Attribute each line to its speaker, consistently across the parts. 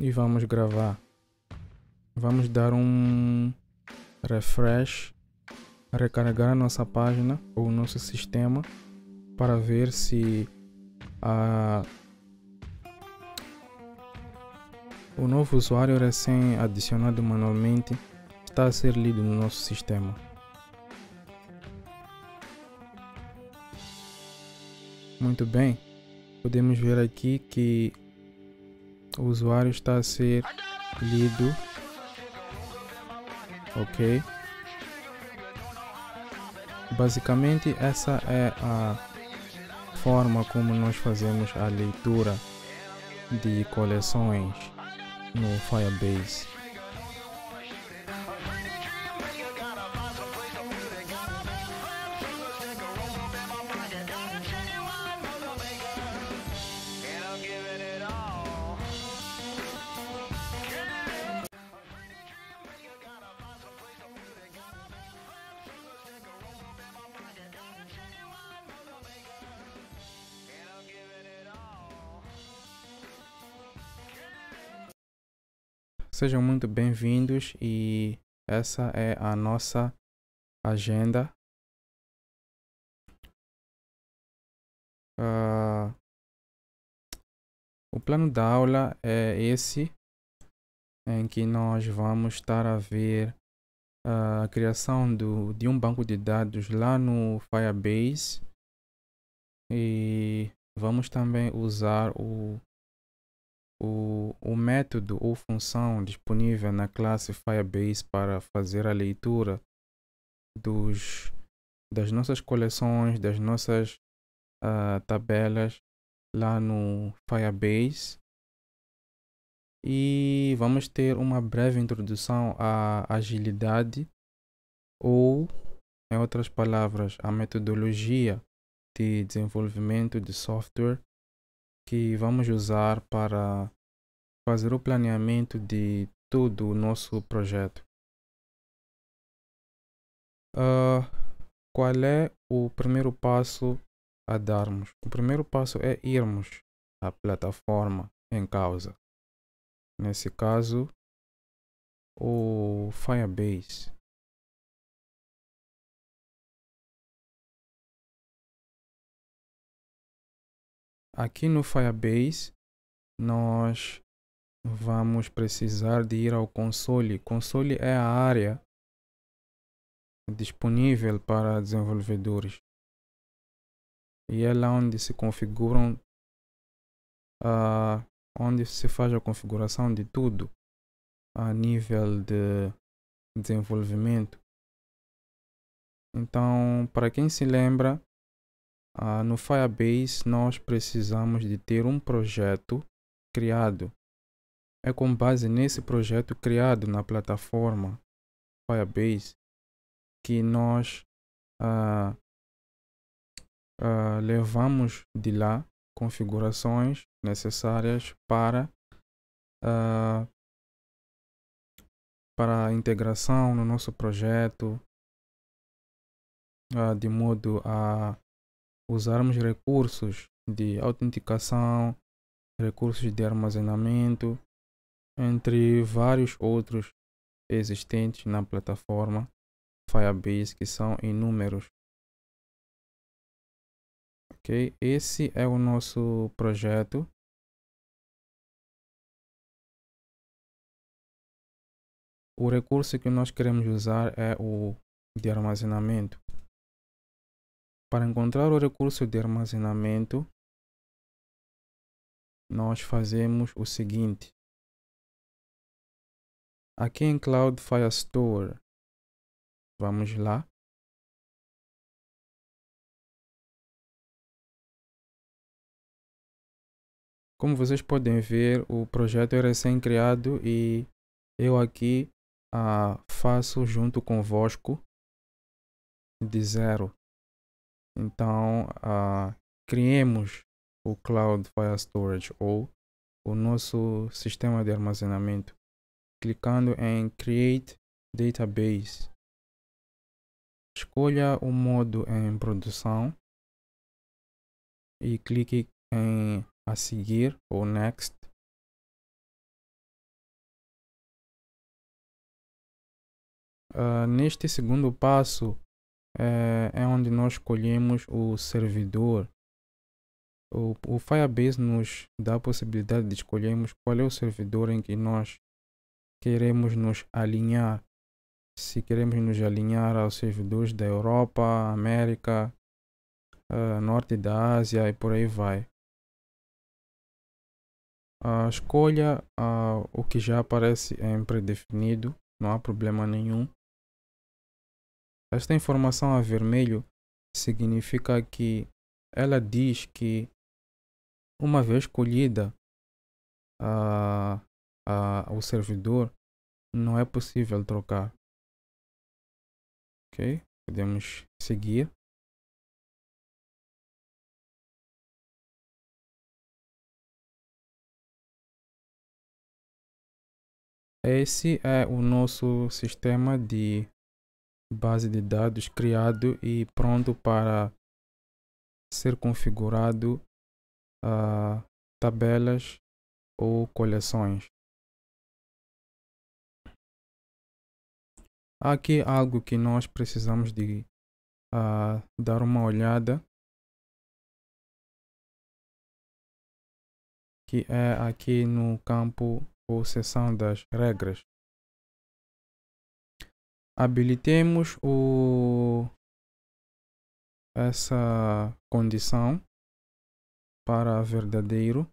Speaker 1: e vamos gravar. Vamos dar um refresh, recarregar a nossa página ou o nosso sistema para ver se a O novo usuário recém-adicionado manualmente está a ser lido no nosso sistema. Muito bem, podemos ver aqui que o usuário está a ser lido. Ok. Basicamente essa é a forma como nós fazemos a leitura de coleções no Firebase. Sejam muito bem-vindos e
Speaker 2: essa é a nossa agenda. Uh, o plano da aula é esse, em que nós vamos estar a ver
Speaker 1: ah, a criação do, de um banco de dados lá no Firebase e vamos também usar o o, o método ou função disponível na classe Firebase para fazer a leitura dos, das nossas coleções, das nossas uh, tabelas lá no Firebase. E vamos ter uma breve introdução à agilidade ou, em outras palavras, à metodologia de desenvolvimento de software que vamos usar para fazer o planeamento de todo o nosso projeto. Uh, qual é o primeiro passo a darmos? O primeiro passo é irmos à plataforma em
Speaker 2: causa. Nesse caso, o Firebase. Aqui no Firebase,
Speaker 1: nós vamos precisar de ir ao console. Console é a área
Speaker 2: disponível para desenvolvedores. E é lá onde se configuram, uh,
Speaker 1: onde se faz a configuração de tudo a nível de desenvolvimento. Então, para quem se lembra, ah, no Firebase, nós precisamos de ter um projeto criado. É com base nesse projeto criado na plataforma Firebase que nós ah, ah, levamos de lá configurações necessárias para
Speaker 2: uh, para a integração no nosso projeto uh, de modo a
Speaker 1: usarmos recursos de autenticação, recursos de armazenamento, entre vários outros existentes na
Speaker 2: plataforma Firebase, que são inúmeros. Ok, esse é o nosso projeto. O recurso que nós queremos usar é o de armazenamento. Para encontrar o recurso de armazenamento, nós fazemos o seguinte. Aqui em Cloud Firestore, vamos lá. Como vocês podem ver, o projeto é recém-criado e eu aqui ah, faço
Speaker 1: junto convosco de zero. Então, uh, criemos o Cloud File Storage ou o nosso sistema de armazenamento clicando em Create Database. Escolha o modo em produção
Speaker 2: e clique em a seguir ou Next. Uh, neste segundo passo, é, é onde nós escolhemos o
Speaker 1: servidor. O, o Firebase nos dá a possibilidade de escolhermos qual é o servidor em que nós queremos nos alinhar. Se queremos nos alinhar aos servidores da Europa, América, uh, Norte da Ásia e por aí vai. Uh, escolha uh, o que já aparece em é predefinido, não há problema nenhum.
Speaker 2: Esta informação a vermelho significa que ela diz que uma vez colhida a, a, o servidor, não é possível trocar. Ok? Podemos seguir. Esse é o nosso sistema
Speaker 1: de base de dados criado e pronto para
Speaker 2: ser configurado a uh, tabelas ou coleções. Aqui algo que nós precisamos de uh, dar uma olhada, que é aqui no campo ou seção das regras
Speaker 1: habilitemos o essa
Speaker 2: condição para verdadeiro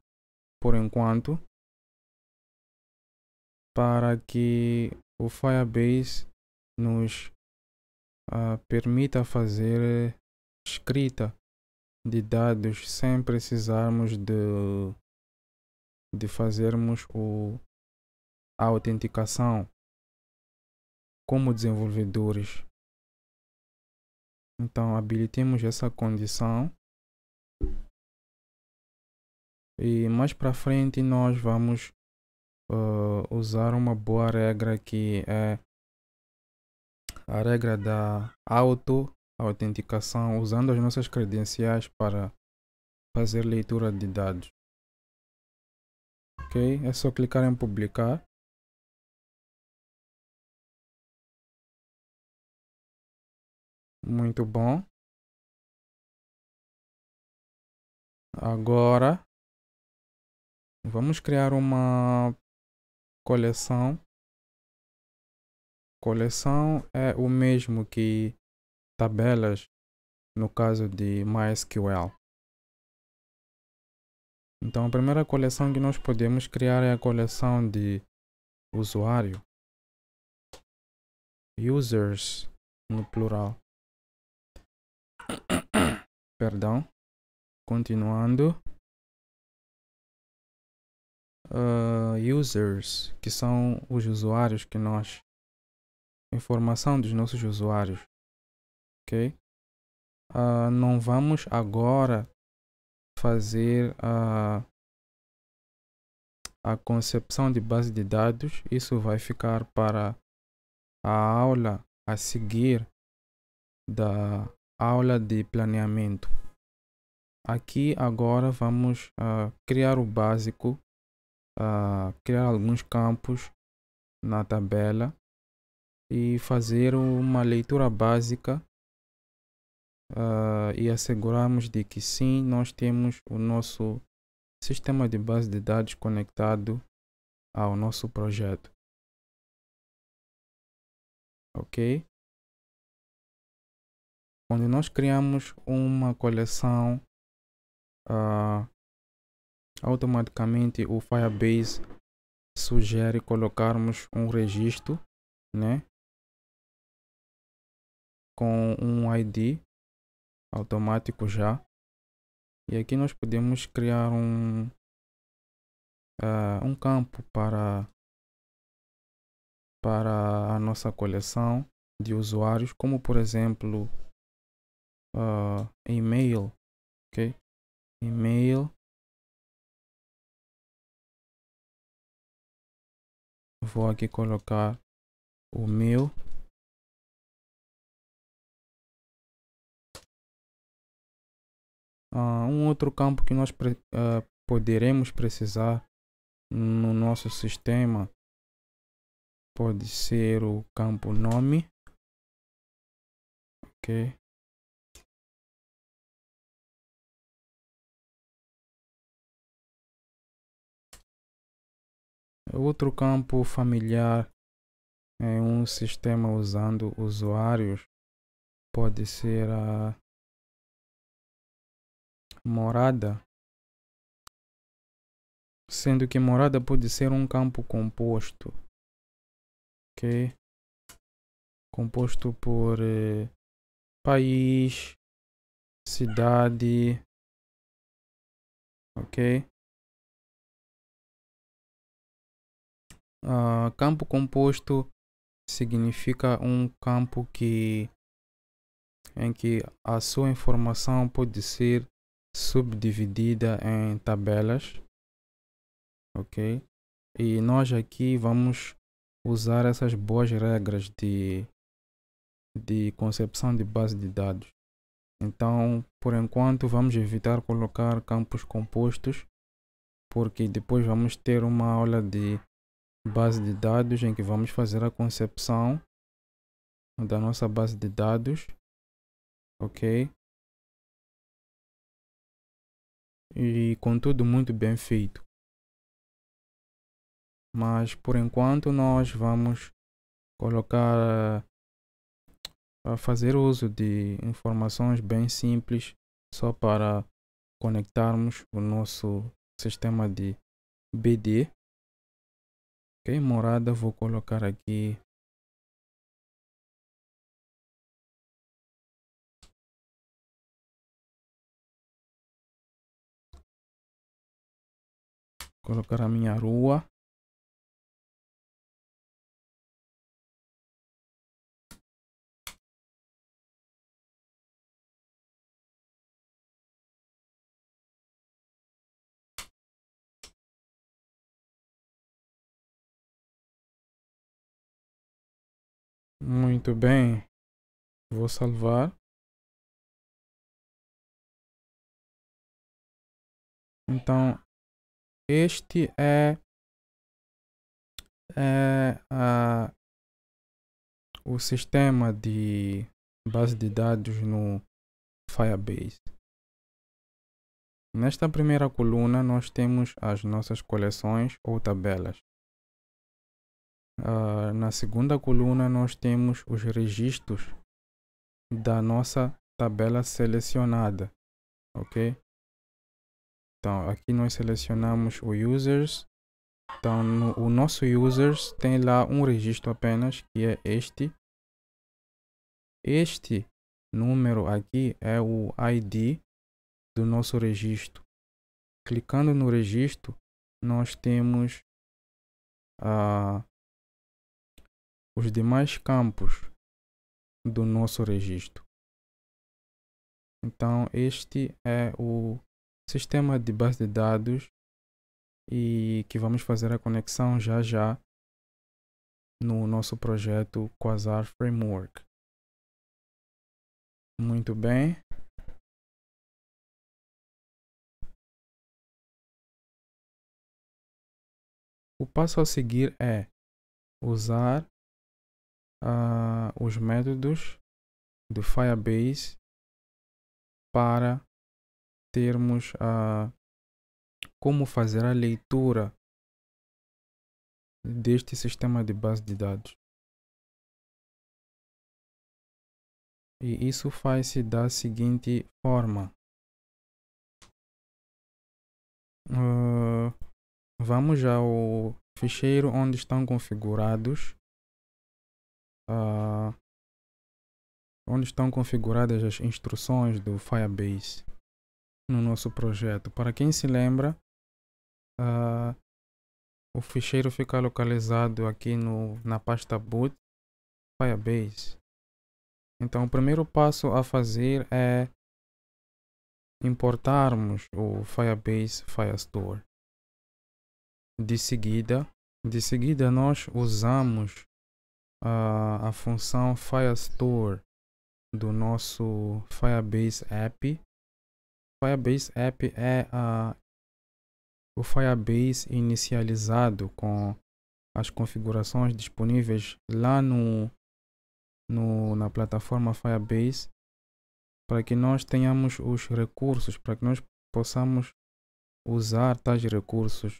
Speaker 2: por enquanto para que o Firebase nos uh, permita fazer escrita
Speaker 1: de dados sem precisarmos de, de
Speaker 2: fazermos o, a autenticação como desenvolvedores. Então, habilitemos essa condição. E mais para frente nós
Speaker 1: vamos uh, usar uma boa regra que é a regra da auto-autenticação usando as nossas credenciais
Speaker 2: para fazer leitura de dados. Ok? É só clicar em publicar. Muito bom. Agora, vamos criar uma coleção. Coleção
Speaker 1: é o mesmo que tabelas no caso de
Speaker 2: MySQL. Então, a primeira coleção que nós podemos criar é a coleção de usuário. Users, no plural perdão, continuando, uh, users, que são os usuários que nós, informação dos nossos usuários, ok? Uh, não vamos agora fazer a,
Speaker 1: a concepção de base de dados, isso vai ficar para a aula a seguir da aula de planeamento. Aqui agora vamos uh, criar o básico, uh, criar alguns campos na tabela e fazer uma leitura básica uh, e assegurarmos de que sim, nós temos o nosso sistema de base de dados conectado
Speaker 2: ao nosso projeto. Ok? quando nós criamos uma coleção, uh, automaticamente o Firebase sugere colocarmos um registro, né? Com um ID automático já. E aqui nós podemos criar um, uh, um campo para, para a nossa coleção de usuários, como por exemplo uh, email ok, email vou aqui colocar o meu uh, um outro campo que nós pre uh, poderemos precisar no nosso sistema pode ser o campo nome ok Outro campo familiar é um sistema usando usuários. Pode ser a morada, sendo que morada pode ser um campo composto, ok? Composto por eh, país, cidade, ok? Uh, campo composto significa
Speaker 1: um campo que em que a sua informação pode ser subdividida em tabelas, ok? E nós aqui vamos usar essas boas regras de, de concepção de base de dados. Então, por enquanto, vamos evitar colocar campos compostos, porque depois vamos ter uma aula de base de dados em que vamos fazer a concepção
Speaker 2: da nossa base de dados, ok? E contudo muito bem feito. Mas por enquanto nós vamos colocar
Speaker 1: ah, a fazer uso de informações bem simples só
Speaker 2: para conectarmos o nosso sistema de BD Ok, morada vou colocar aqui. Colocar a minha rua. Muito bem. Vou salvar. Então, este é, é a, o sistema de base de dados no Firebase.
Speaker 1: Nesta primeira coluna, nós temos as nossas coleções ou tabelas. Uh, na segunda coluna, nós temos os registros da nossa tabela selecionada, ok? Então, aqui nós selecionamos o users. Então, no, o nosso users tem lá um registro apenas, que é este. Este número aqui é o ID
Speaker 2: do nosso registro. Clicando no registro, nós temos a ah, os demais campos do nosso registro. Então, este
Speaker 1: é o sistema de base de dados e que vamos fazer
Speaker 2: a conexão já já no nosso projeto Quasar Framework. Muito bem. O passo a seguir é usar uh, os métodos do Firebase para termos uh, como fazer a leitura deste sistema de base de dados. E isso faz-se da seguinte forma. Uh, vamos ao ficheiro onde estão configurados uh,
Speaker 1: onde estão configuradas as instruções do Firebase no nosso projeto. Para quem se lembra, uh, o ficheiro fica localizado aqui no, na pasta boot Firebase. Então, o primeiro passo a fazer é importarmos o Firebase Firestore. De seguida, de seguida nós usamos a, a função Firestore do nosso Firebase App. Firebase App é a, o Firebase inicializado com as configurações disponíveis lá no, no, na plataforma Firebase para que nós tenhamos os recursos, para que nós possamos usar tais recursos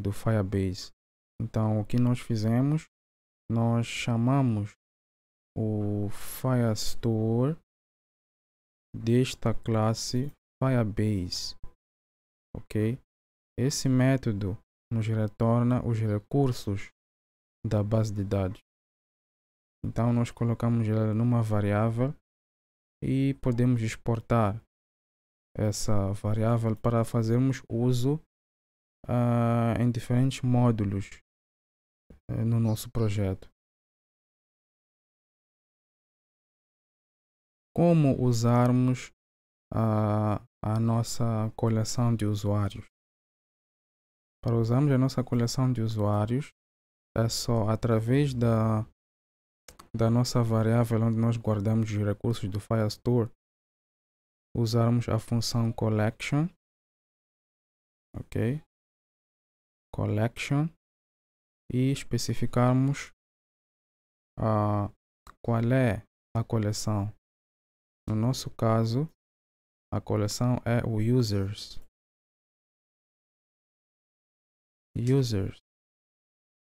Speaker 1: do Firebase. Então, o que nós fizemos nós chamamos o Firestore desta classe Firebase, ok? Esse método nos retorna os recursos da base de dados. Então nós colocamos ela numa variável e podemos exportar essa variável para fazermos uso uh, em diferentes
Speaker 2: módulos eh, no nosso projeto. Como usarmos a, a nossa coleção de usuários? Para usarmos a nossa
Speaker 1: coleção de usuários, é só através da, da nossa variável onde nós guardamos os recursos do Firestore, usarmos a função
Speaker 2: collection, ok? Collection e especificarmos ah, qual é a coleção. No nosso caso, a coleção é o users. Users.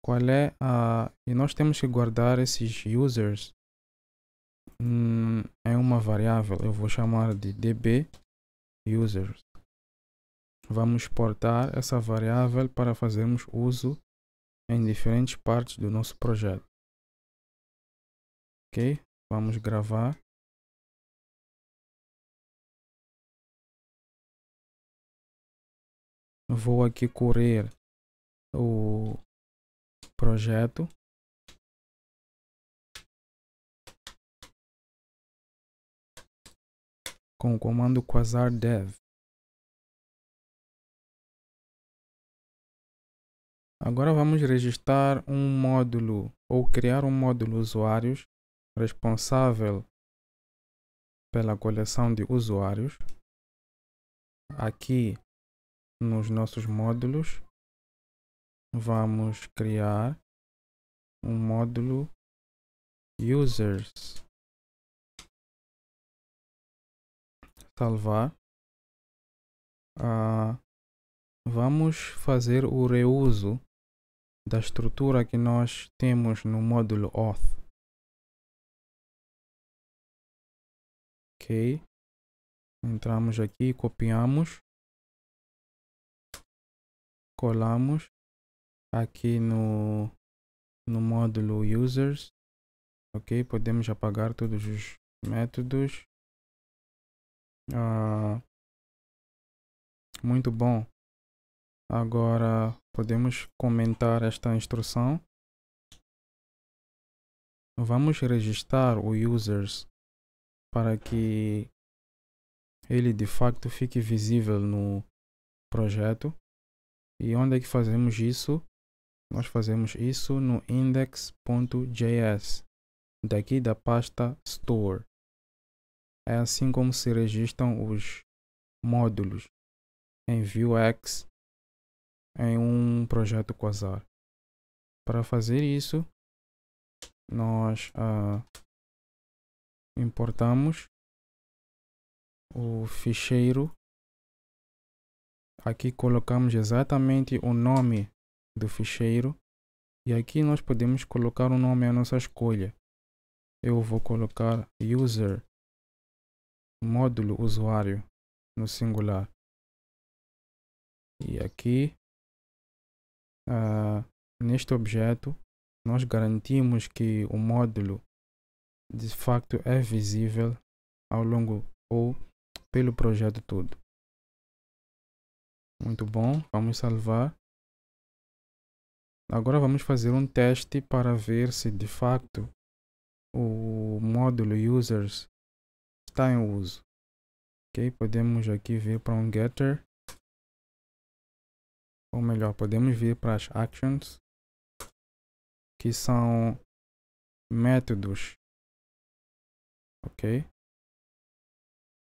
Speaker 2: Qual é a. E nós temos que guardar esses users
Speaker 1: em hum, é uma variável. Eu vou chamar de db users. Vamos exportar essa variável para fazermos uso
Speaker 2: em diferentes partes do nosso projeto. Ok? Vamos gravar. Vou aqui correr o projeto. Com o comando quasar dev. Agora vamos registrar um módulo ou criar um módulo usuários responsável pela coleção de usuários. Aqui nos nossos módulos vamos criar um módulo users. Salvar. Ah, vamos fazer o reuso da estrutura que nós temos no módulo auth. Ok. Entramos aqui, copiamos. Colamos aqui no, no módulo users. Ok, podemos apagar todos os métodos. Ah, muito bom. Agora podemos comentar esta instrução. Vamos registrar o users para que ele de facto
Speaker 1: fique visível no projeto. E onde é que fazemos isso? Nós fazemos isso no index.js, daqui da pasta store. É assim como se registram os
Speaker 2: módulos em Vuex em um projeto Quasar. Para fazer isso, nós ah, importamos o ficheiro. Aqui colocamos exatamente o nome do
Speaker 1: ficheiro e aqui nós podemos colocar o nome à nossa escolha. Eu
Speaker 2: vou colocar user módulo usuário no singular. E aqui Uh, neste objeto, nós garantimos que o módulo de facto é visível ao longo ou pelo projeto todo. Muito bom, vamos salvar. Agora vamos fazer um teste para ver se de facto o
Speaker 1: módulo users está em uso. Ok, podemos aqui vir
Speaker 2: para um getter ou melhor, podemos vir para as actions, que são métodos. Ok?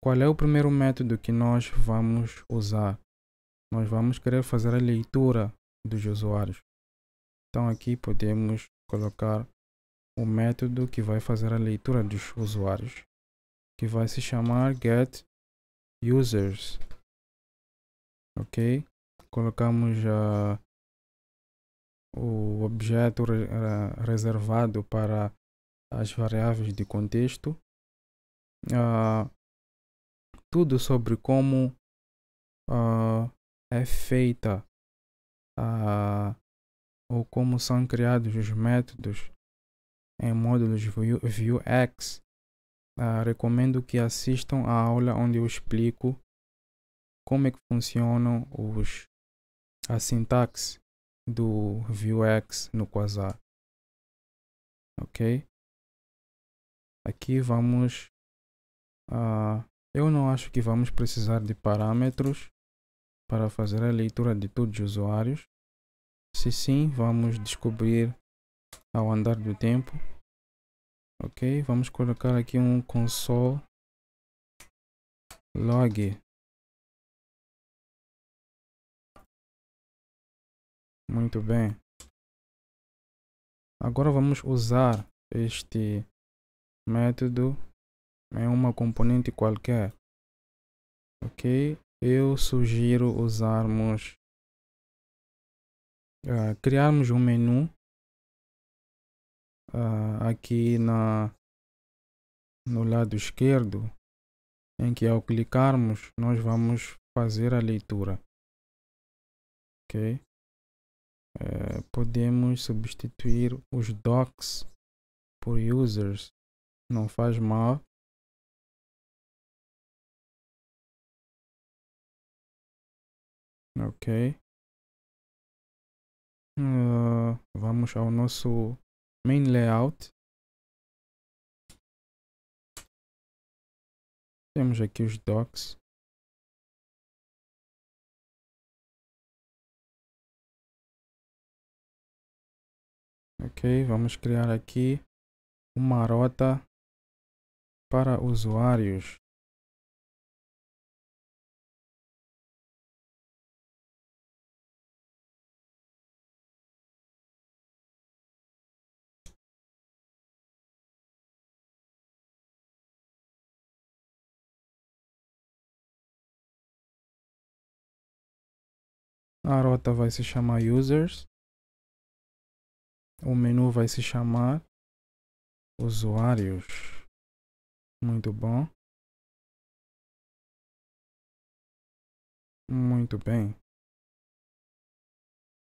Speaker 2: Qual é o primeiro método que nós
Speaker 1: vamos usar? Nós vamos querer fazer a leitura dos usuários. Então aqui podemos colocar o método que vai fazer a
Speaker 2: leitura dos usuários, que vai se chamar get users. OK? colocamos
Speaker 1: o objeto eh, reservado para as variáveis
Speaker 2: de contexto. Uh, tudo sobre como ah, é feita ah,
Speaker 1: ou como são criados os métodos em módulos Vuex. recomendo que assistam à aula onde eu explico
Speaker 2: como é que funcionam os a sintaxe do Vuex no Quasar. Ok? Aqui vamos... Uh, eu não acho que vamos precisar de
Speaker 1: parâmetros para fazer a leitura de todos os usuários. Se sim, vamos descobrir ao andar do tempo. Ok,
Speaker 2: vamos colocar aqui um console log Muito bem. Agora vamos usar este método em uma componente qualquer. Ok? Eu sugiro usarmos uh, criarmos um menu uh, aqui na no lado esquerdo em que ao clicarmos nós vamos fazer a leitura. Ok? Eh, podemos substituir os docs por users. Não faz mal. Ok. Uh, vamos ao nosso main layout. Temos aqui os docs. Ok, vamos criar aqui uma rota para usuários. A rota vai se chamar users. O menu vai se chamar usuários. Muito bom. Muito bem.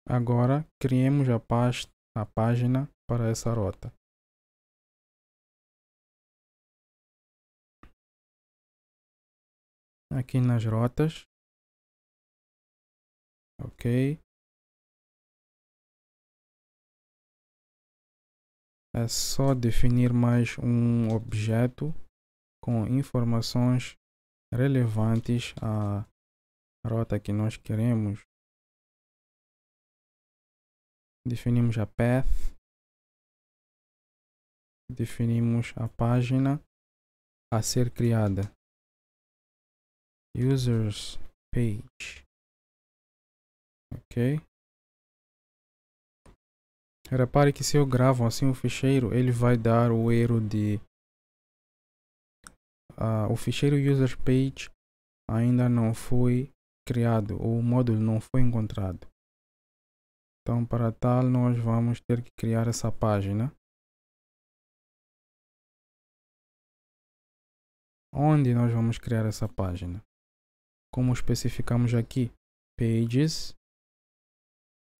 Speaker 2: Agora criemos a, pasta, a página para essa rota. Aqui nas rotas. Ok. é só definir mais um objeto com informações relevantes à rota que nós queremos. Definimos a path, definimos a página a ser criada. Users page. Ok. Repare que se eu gravo assim o ficheiro, ele vai dar o erro de...
Speaker 1: Uh, o ficheiro user page ainda não foi criado, o módulo não foi encontrado. Então, para tal,
Speaker 2: nós vamos ter que criar essa página. Onde nós vamos criar essa página? Como especificamos aqui, pages,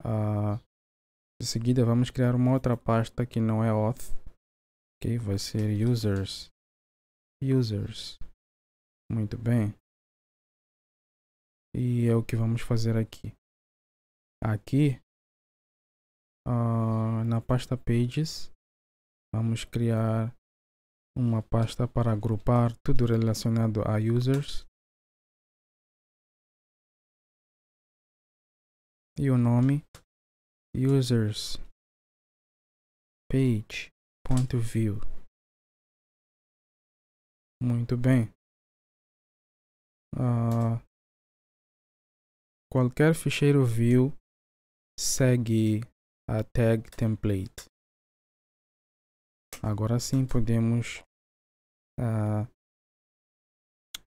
Speaker 2: uh,
Speaker 1: em seguida vamos criar uma outra pasta que não é auth. Ok, vai ser
Speaker 2: users. Users. Muito bem. E é o que vamos fazer aqui. Aqui, uh, na pasta pages, vamos criar uma pasta para agrupar tudo relacionado a users. E o nome users page ponto view muito bem uh, qualquer ficheiro view segue a tag template agora sim podemos uh,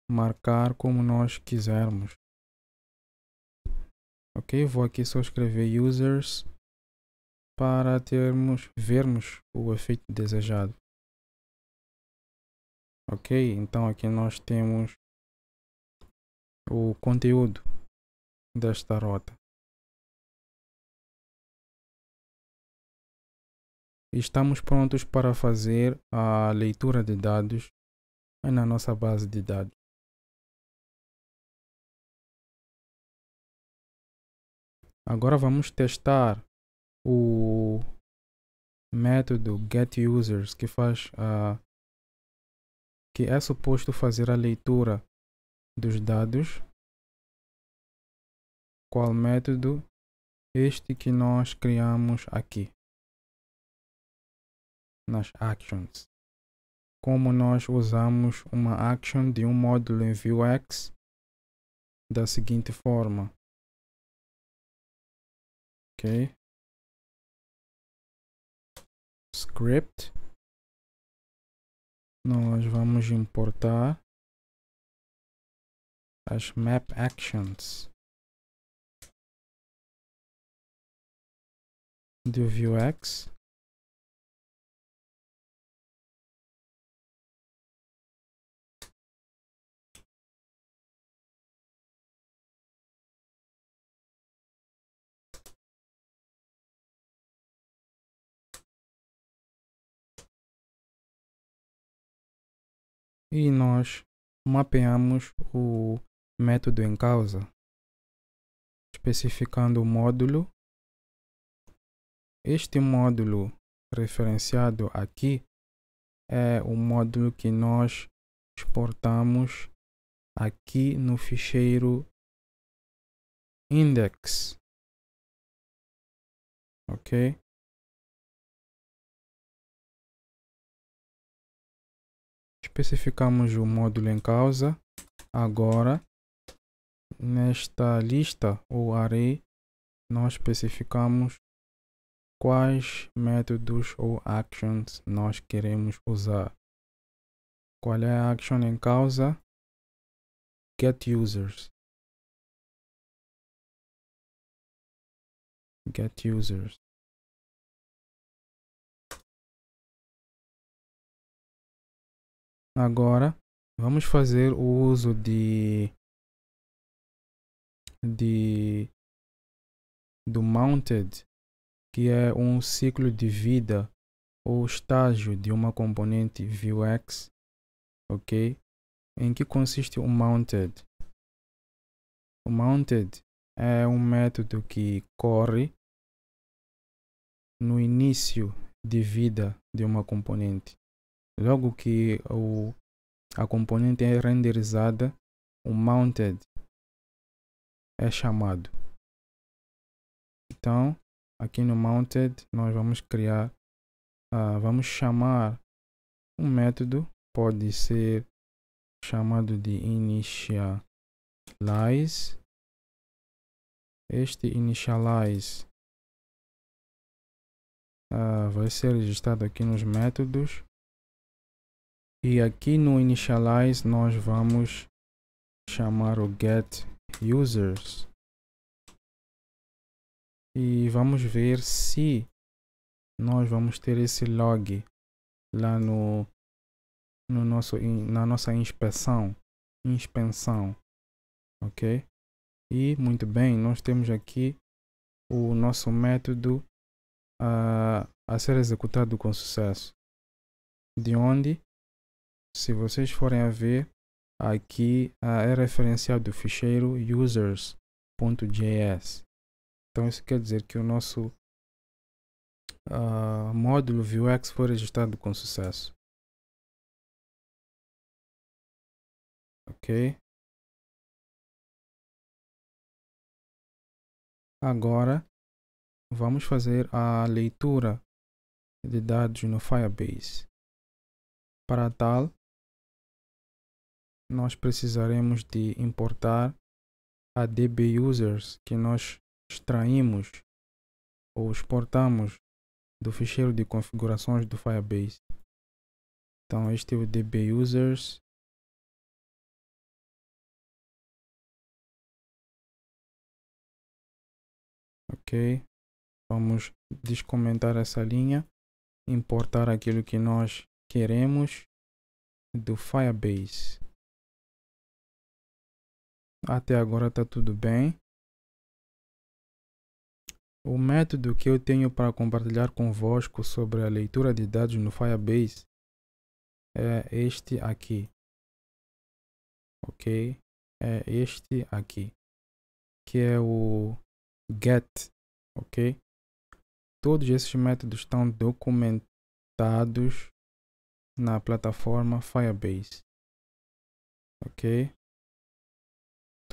Speaker 2: marcar como nós quisermos ok vou aqui só escrever users para termos, vermos o efeito desejado. Ok, então aqui nós temos o conteúdo desta rota. Estamos prontos para fazer a leitura de dados na nossa base de dados. Agora vamos testar o método getUsers que faz a que é suposto fazer a leitura dos dados qual método este que nós criamos aqui nas actions como nós usamos uma action de um módulo em Vuex da seguinte forma ok script. Nós vamos importar as map actions do Vuex. e nós mapeamos o método em causa, especificando o módulo. Este módulo referenciado aqui é o módulo que nós exportamos aqui no ficheiro index. Ok? especificamos o módulo em causa. Agora,
Speaker 1: nesta lista ou array, nós especificamos quais métodos ou actions nós queremos usar.
Speaker 2: Qual é a action em causa? Get users. Get users. Agora vamos fazer o uso de de do mounted,
Speaker 1: que é um ciclo de vida ou estágio de uma componente Vuex,
Speaker 2: OK? Em que consiste o mounted? O mounted é um método que corre
Speaker 1: no início de vida de uma componente. Logo que o, a componente é renderizada, o mounted
Speaker 2: é chamado. Então, aqui no mounted, nós vamos criar, uh, vamos chamar um método, pode ser chamado de initialize. Este initialize uh, vai ser registrado aqui nos métodos
Speaker 1: e aqui no initialize nós vamos chamar o get
Speaker 2: users e vamos ver se nós vamos ter esse log lá no,
Speaker 1: no nosso na nossa inspeção inspeção ok e muito bem nós temos aqui o nosso método a, a ser executado com sucesso de onde se vocês forem a ver, aqui é referencial do ficheiro users.js. Então isso quer dizer que o nosso
Speaker 2: uh, módulo Vuex foi registrado com sucesso. Ok. Agora vamos fazer a leitura de dados no Firebase. Para tal, nós precisaremos de importar
Speaker 1: a DB users que nós extraímos ou exportamos
Speaker 2: do ficheiro de configurações do Firebase. Então este é o DB users ok vamos descomentar essa linha importar aquilo que nós queremos do Firebase até agora está tudo bem. O método que eu tenho
Speaker 1: para compartilhar convosco sobre a leitura de dados no Firebase é
Speaker 2: este aqui. Ok? É este aqui, que é o get, ok? Todos esses métodos estão documentados na plataforma
Speaker 1: Firebase. Ok?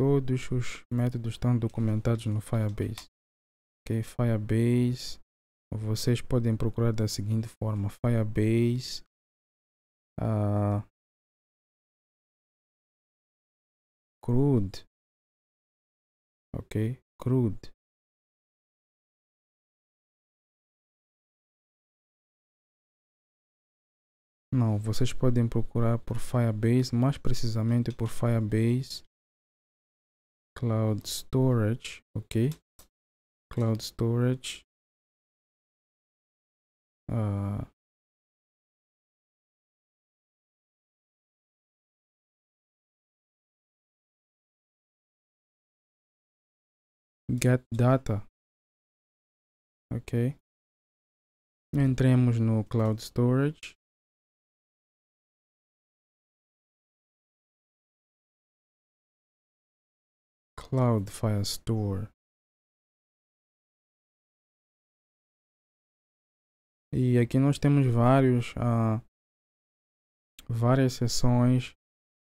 Speaker 1: todos os métodos estão documentados no Firebase. Ok, Firebase.
Speaker 2: Vocês podem procurar da seguinte forma: Firebase. Uh, crude. Ok, crude. Não, vocês podem procurar por Firebase, mais precisamente por Firebase cloud storage ok cloud storage uh, get data ok entremos no cloud storage Cloudflare Store. E aqui nós temos vários, ah, várias seções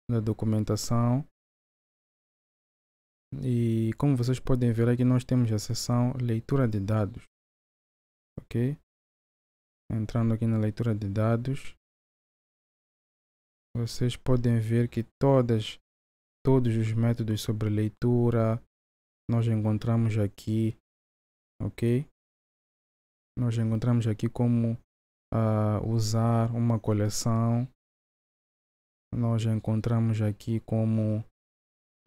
Speaker 2: da documentação.
Speaker 1: E como vocês podem ver aqui nós temos a seção leitura de dados. Ok? Entrando aqui na leitura de dados. Vocês podem ver que todas todos os métodos sobre leitura nós encontramos aqui, ok? Nós encontramos aqui como uh, usar uma coleção. Nós encontramos aqui como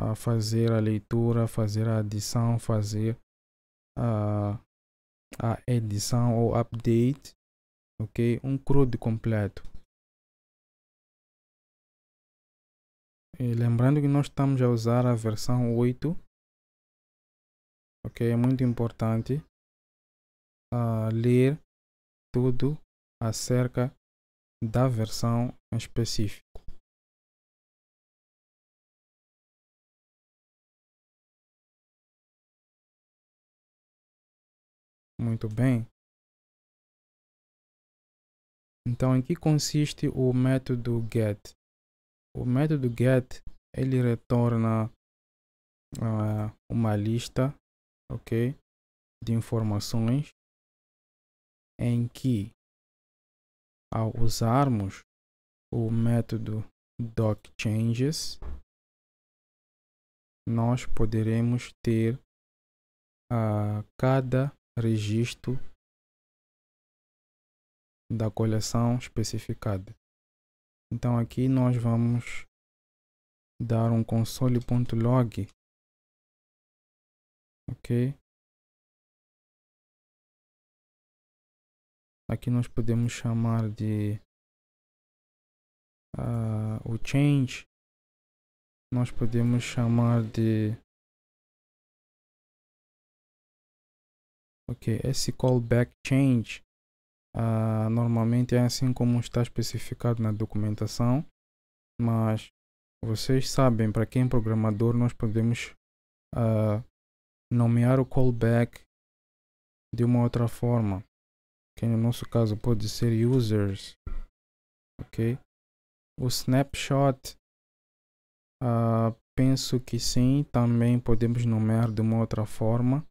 Speaker 1: uh, fazer a leitura, fazer a adição, fazer uh, a edição ou update, ok? Um CRUD completo.
Speaker 2: E lembrando que nós estamos a usar a versão 8. Ok, é muito importante uh, ler tudo acerca da versão em específico. Muito bem. Então, em que consiste o método get? o método get ele retorna uh, uma lista ok de informações em que ao usarmos o método doc changes nós poderemos ter a uh, cada registro da coleção especificada então aqui nós vamos dar um console.log. Ok. Aqui nós podemos chamar de uh, o change. Nós podemos chamar de ok esse callback change Uh, normalmente é assim como está especificado na documentação,
Speaker 1: mas vocês sabem, para quem é programador, nós podemos uh, nomear o callback de uma outra forma, que no nosso caso pode ser users, ok? O snapshot, uh, penso que sim, também podemos
Speaker 2: nomear de uma outra forma,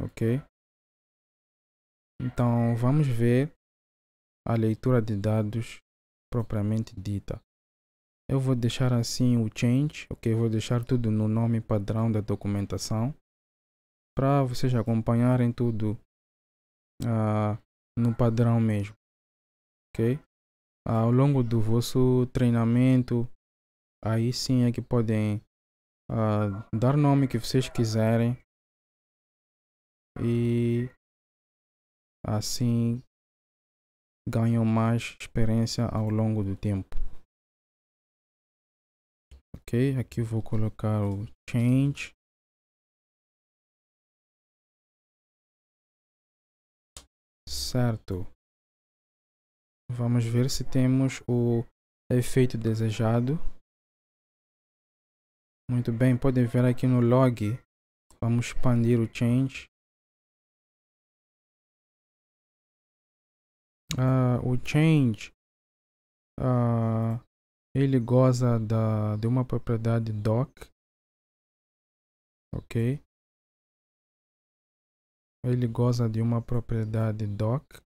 Speaker 2: ok? Então vamos ver a leitura de dados propriamente
Speaker 1: dita. Eu vou deixar assim o change, ok? Vou deixar tudo no nome padrão da documentação para vocês acompanharem tudo uh, no padrão mesmo, ok? Uh, ao longo do vosso treinamento, aí sim é que podem uh, dar
Speaker 2: nome que vocês quiserem e Assim, ganham mais experiência ao longo do tempo. Ok, aqui vou colocar o change. Certo. Vamos ver se temos o efeito desejado. Muito bem, podem ver aqui no log. Vamos expandir o change Uh, o change uh, ele goza da, de uma propriedade doc ok ele goza de uma propriedade doc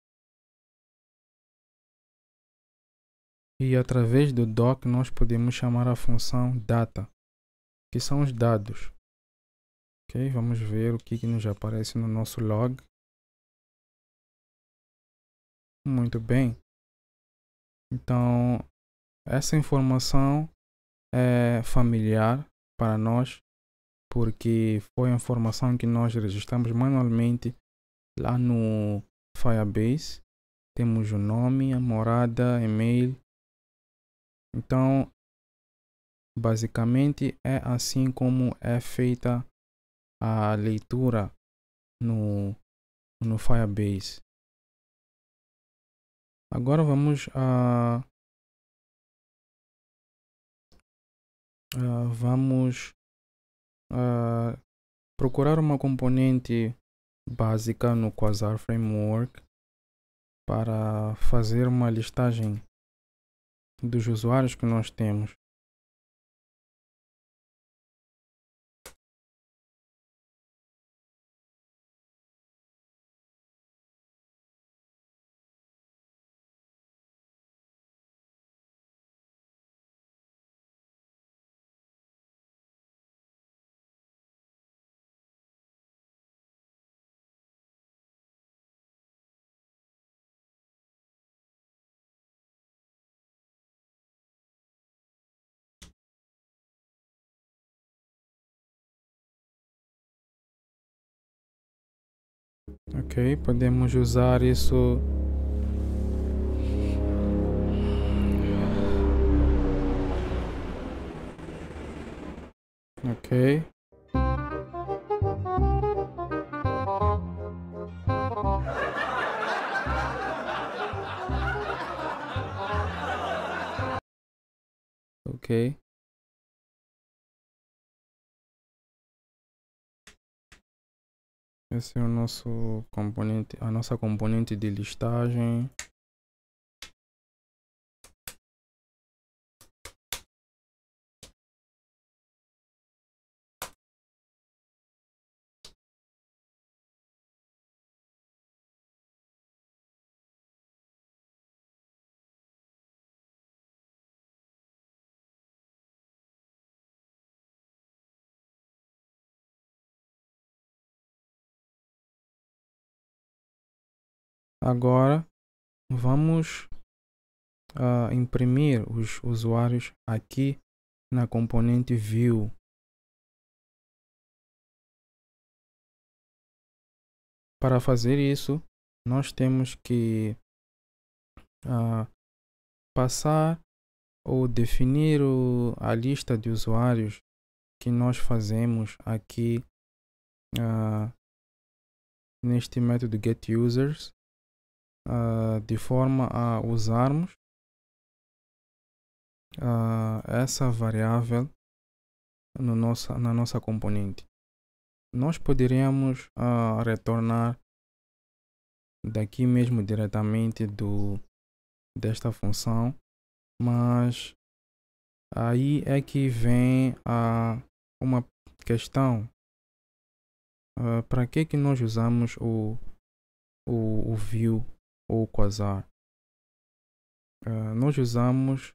Speaker 2: e através do doc nós podemos chamar a função data que são os dados ok vamos ver o que, que nos aparece no nosso log muito bem. Então, essa informação é familiar para nós,
Speaker 1: porque foi a informação que nós registramos manualmente lá no Firebase. Temos o nome, a morada, e-mail. Então, basicamente é assim como é feita
Speaker 2: a leitura no, no Firebase. Agora vamos a. Uh, vamos
Speaker 1: uh, procurar uma componente básica no Quasar Framework
Speaker 2: para fazer uma listagem dos usuários que nós temos. Ok, podemos
Speaker 1: usar isso Ok.
Speaker 2: Ok. Esse é o nosso componente, a nossa componente de listagem. Agora vamos uh, imprimir os usuários aqui na componente view. Para fazer isso, nós temos que uh, passar
Speaker 1: ou definir o, a lista de usuários que nós fazemos
Speaker 2: aqui uh, neste método getUsers uh, de forma a usarmos
Speaker 1: uh, essa variável no nossa, na nossa componente. Nós poderíamos uh, retornar daqui mesmo diretamente do desta função, mas aí é que vem a uma questão
Speaker 2: Uh, para que que nós usamos o, o, o view ou quasar. Uh, nós usamos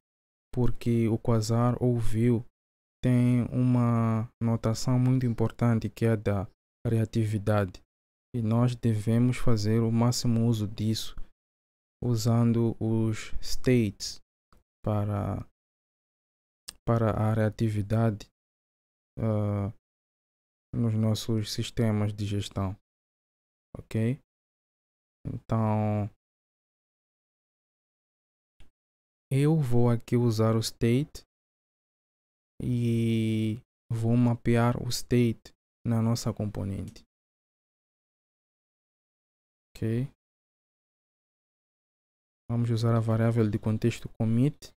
Speaker 1: porque o quasar ou view tem uma notação muito importante que é da reatividade e nós devemos fazer o máximo
Speaker 2: uso disso usando os states para para a reatividade uh, nos nossos sistemas de gestão ok então eu vou aqui usar o state e vou mapear o state na nossa componente. Ok. Vamos usar a variável de contexto commit.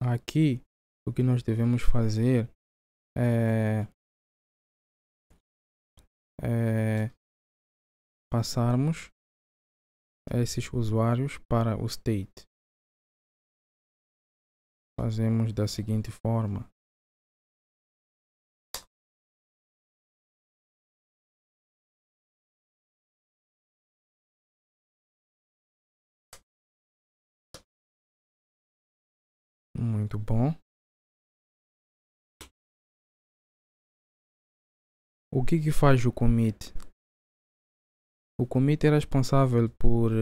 Speaker 2: Aqui o que nós devemos fazer é é, passarmos esses usuários para o state. Fazemos da seguinte forma. Muito bom. O que, que faz o commit? O commit é responsável por,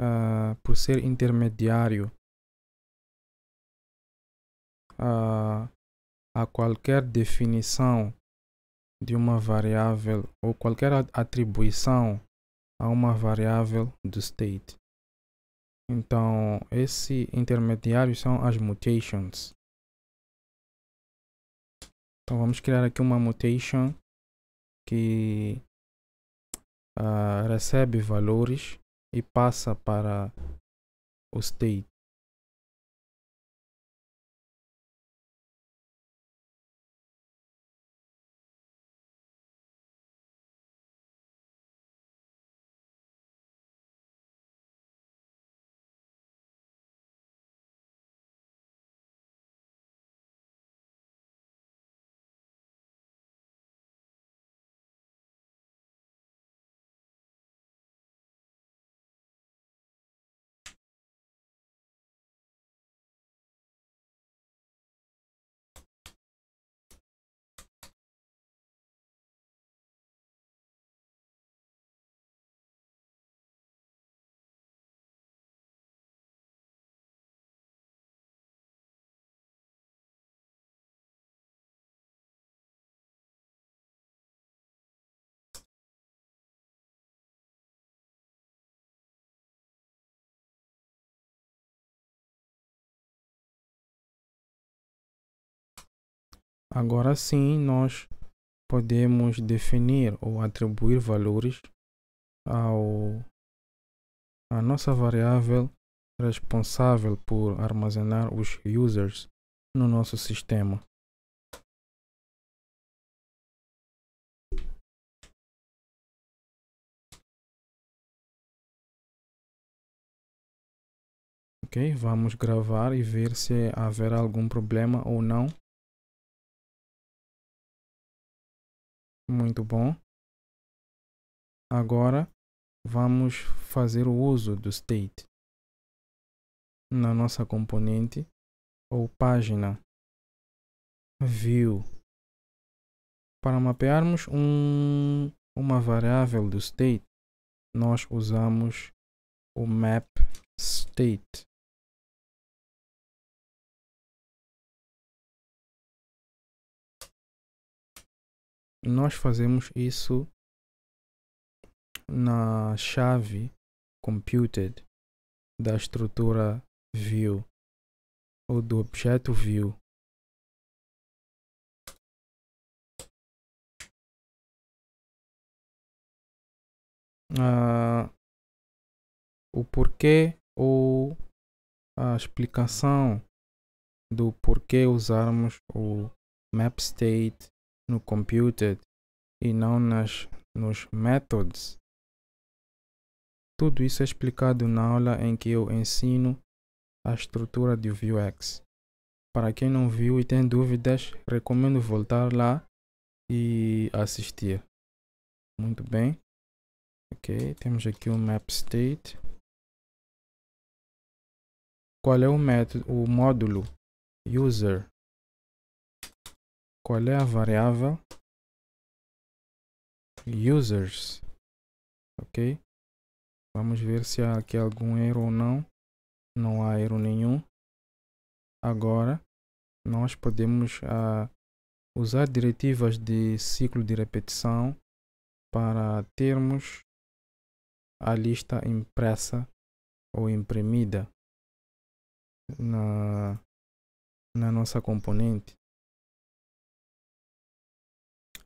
Speaker 2: uh, por ser intermediário uh, a qualquer definição de
Speaker 1: uma variável ou qualquer atribuição a uma variável do state. Então, esse intermediário são as mutations.
Speaker 2: Então vamos criar aqui uma mutation que uh, recebe valores e passa para o state. Agora sim, nós podemos definir ou atribuir valores ao a nossa variável responsável por armazenar os users no nosso sistema. Ok, vamos gravar e ver se haverá algum problema ou não Muito bom. Agora vamos fazer o uso do state na nossa componente ou página view para mapearmos um, uma variável do state nós usamos o map state nós fazemos isso na chave computed da estrutura view ou do objeto view. Uh, o porquê ou a explicação
Speaker 1: do porquê usarmos o map state no computed e não nas, nos methods. Tudo isso é explicado na aula em que eu ensino a estrutura de Vuex. Para quem não viu e tem dúvidas, recomendo voltar lá e
Speaker 2: assistir. Muito bem. Ok, temos aqui o map state. Qual é o método, o módulo user qual é a variável users, ok? Vamos ver se há aqui algum erro ou não. Não há erro nenhum. Agora,
Speaker 1: nós podemos uh, usar diretivas de ciclo de
Speaker 2: repetição para termos a lista impressa ou imprimida na, na nossa componente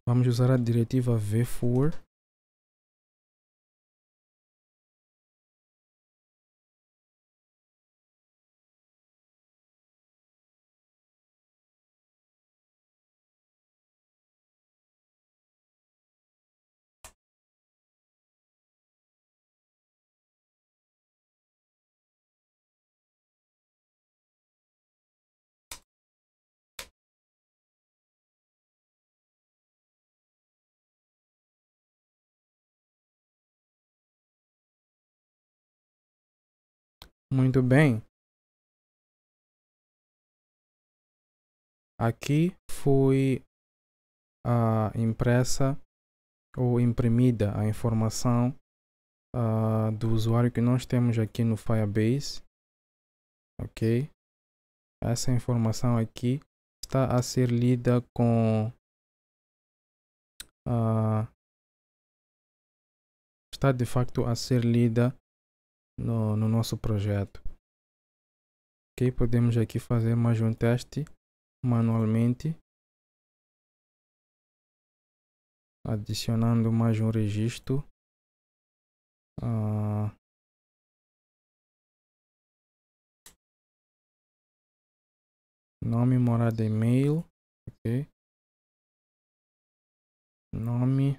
Speaker 2: vamos usar a diretiva v4 Muito bem. Aqui foi uh, impressa
Speaker 1: ou imprimida a informação uh, do usuário que nós temos aqui no Firebase. Ok? Essa informação
Speaker 2: aqui está a ser lida com. Uh, está de facto a ser lida no, no nosso projeto. Ok, podemos aqui fazer mais um teste manualmente. Adicionando mais um registro. Ah. nome, morada, e-mail, ok? Nome,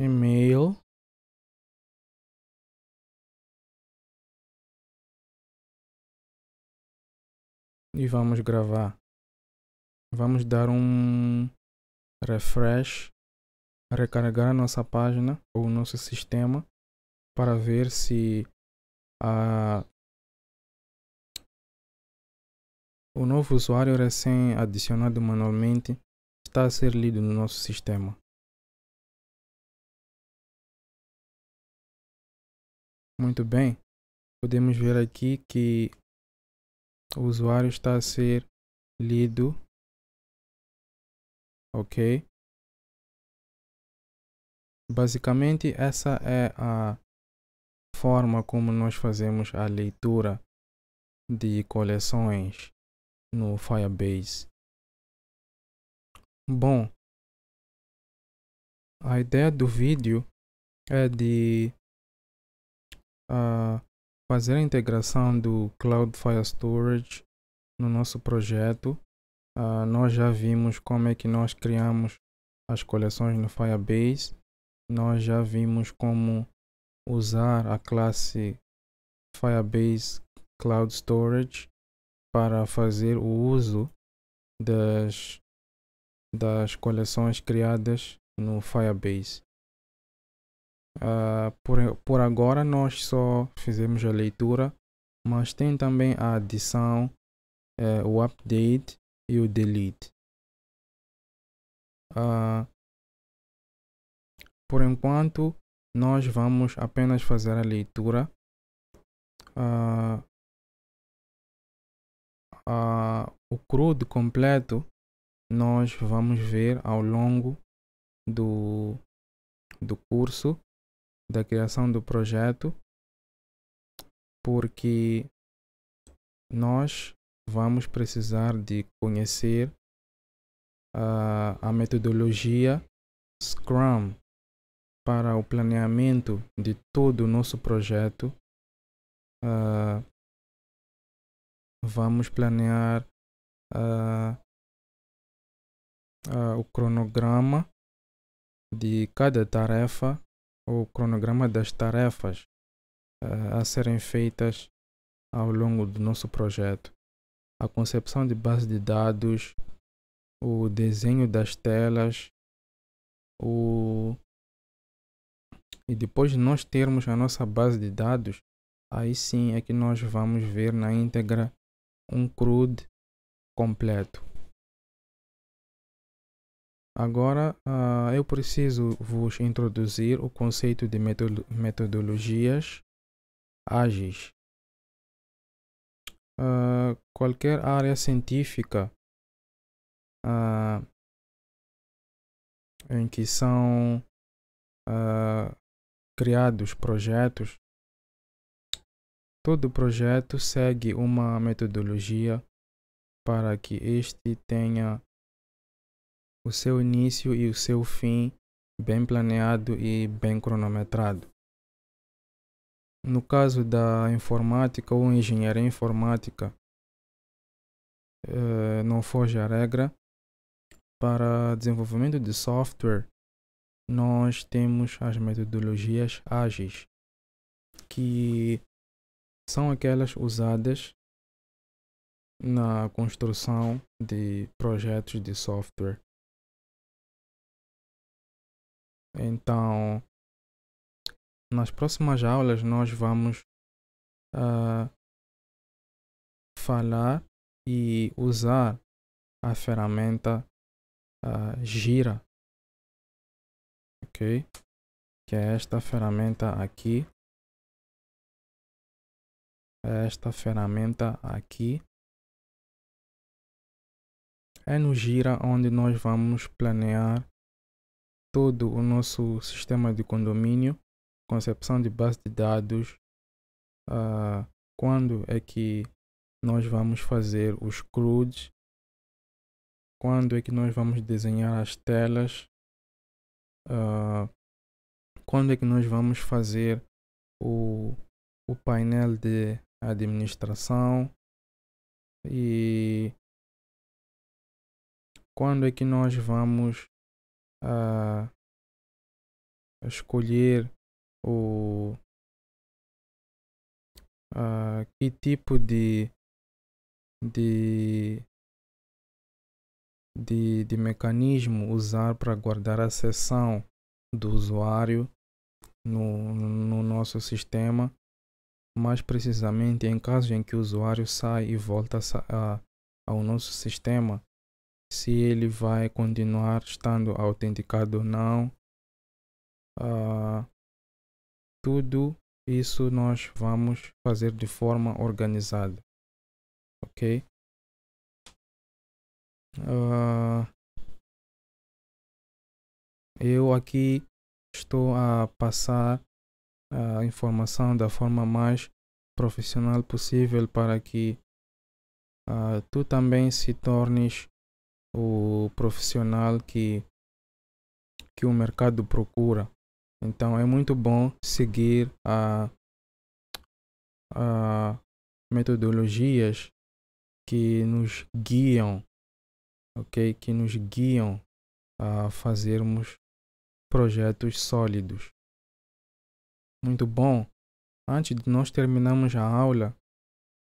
Speaker 2: e-mail e vamos gravar. Vamos dar um refresh, recarregar a nossa página ou o nosso sistema para ver se a o novo usuário recém-adicionado manualmente está a ser lido no nosso sistema. muito bem, podemos ver aqui que o usuário está a ser lido, ok? Basicamente, essa é a forma como nós fazemos a leitura de coleções no Firebase. Bom, a ideia do vídeo é de a fazer a integração
Speaker 1: do Cloud Fire Storage no nosso projeto. Uh, nós já vimos como é que nós criamos as coleções no Firebase. Nós já vimos como usar a classe Firebase Cloud Storage para fazer o uso das, das coleções criadas no Firebase. Uh, por, por agora nós só fizemos a leitura,
Speaker 2: mas tem também a adição, uh, o update e o delete. Uh, por enquanto, nós vamos apenas fazer a leitura. Uh, uh, o crudo completo nós vamos ver ao longo do, do
Speaker 1: curso da criação do projeto, porque nós vamos precisar de conhecer uh, a metodologia Scrum
Speaker 2: para o planeamento de todo o nosso projeto. Uh, vamos planear uh, o cronograma de cada tarefa
Speaker 1: o cronograma das tarefas uh, a serem feitas ao longo do nosso projeto, a concepção de base de dados, o desenho das telas, o e depois de nós termos a nossa base de dados, aí sim é que nós vamos ver na íntegra um CRUD completo. Agora uh, eu preciso vos introduzir o conceito de metodologias ágeis.
Speaker 2: Uh, qualquer área científica uh, em que são criados projetos, todo projeto
Speaker 1: segue uma metodologia para que este tenha o seu início e o seu fim bem planeado e bem cronometrado. No caso da informática ou engenharia informática, eh, não foge à regra. Para desenvolvimento de software, nós temos as metodologias ágeis, que são aquelas
Speaker 2: usadas na construção de projetos de software Então, nas próximas aulas, nós vamos uh, falar e usar a ferramenta uh, ah, Gira, ok? Que é esta ferramenta aqui. É esta ferramenta aqui é no
Speaker 1: Gira onde nós vamos planear todo o nosso sistema de condomínio, concepção de base de dados, uh, quando é que nós vamos fazer os CRUDs, quando é que nós vamos desenhar as telas, uh,
Speaker 2: quando é que nós vamos fazer o, o painel de administração e quando é que nós vamos a, a escolher o a, que tipo de de
Speaker 1: de, de mecanismo usar para guardar a sessão do usuário no, no nosso sistema, mais precisamente em casos em que o usuário sai e volta a, a, ao nosso sistema se ele vai continuar estando autenticado ou não. Uh,
Speaker 2: tudo isso nós vamos fazer de forma organizada, ok? Uh, eu aqui estou a
Speaker 1: passar a informação da forma mais profissional possível para que uh, tu também se tornes o profissional que, que o mercado procura. Então é muito bom seguir a, a metodologias que nos guiam, ok? Que nos guiam a fazermos projetos sólidos.
Speaker 2: Muito bom. Antes de nós terminarmos a aula,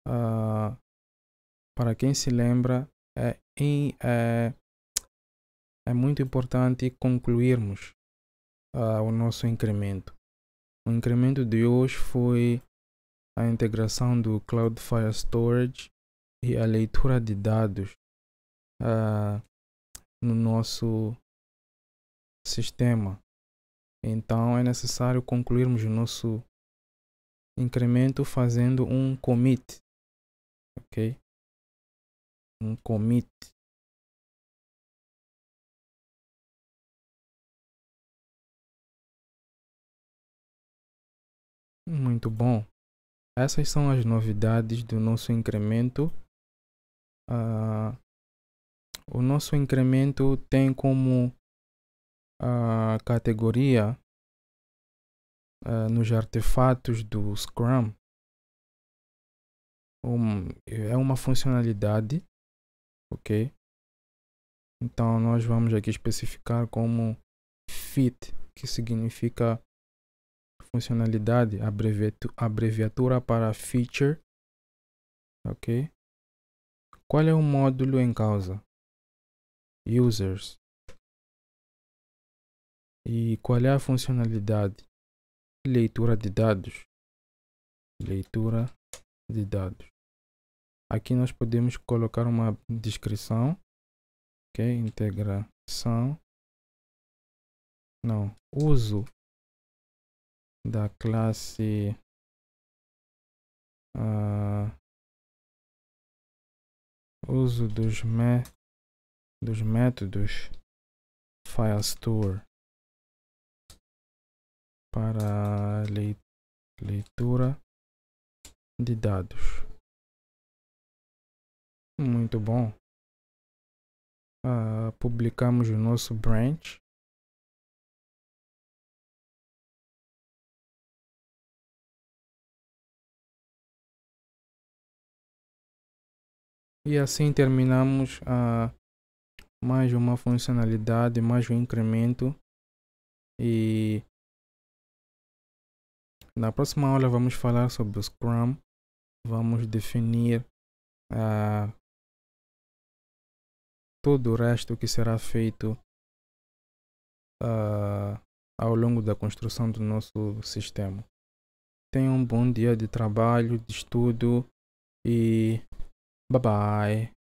Speaker 2: uh, para quem se lembra, é, é,
Speaker 1: é muito importante concluirmos uh, o nosso incremento. O incremento de hoje foi a integração do
Speaker 2: Fire Storage e a leitura de dados uh, no nosso sistema. Então é necessário concluirmos o nosso incremento fazendo um commit, ok? um commit Muito bom. Essas são as novidades do nosso incremento. Uh, o nosso incremento tem como a uh, categoria uh, nos artefatos do Scrum um, é uma funcionalidade ok?
Speaker 1: Então nós vamos aqui especificar como FIT, que significa funcionalidade, abreviatura para feature,
Speaker 2: ok? Qual é o módulo em causa? Users. E qual é a funcionalidade? Leitura de dados. Leitura de dados. Aqui nós podemos colocar uma descrição, ok? Integração, não, uso da classe uh, uso dos, me, dos métodos FileStore para leitura de dados. Muito bom. Uh, publicamos o nosso branch. E assim terminamos a uh,
Speaker 1: mais uma funcionalidade, mais um incremento. E
Speaker 2: na próxima aula vamos falar sobre o Scrum. Vamos definir uh, todo o resto que será feito uh, ao longo da construção do nosso sistema. Tenha um bom dia de trabalho, de estudo e bye bye.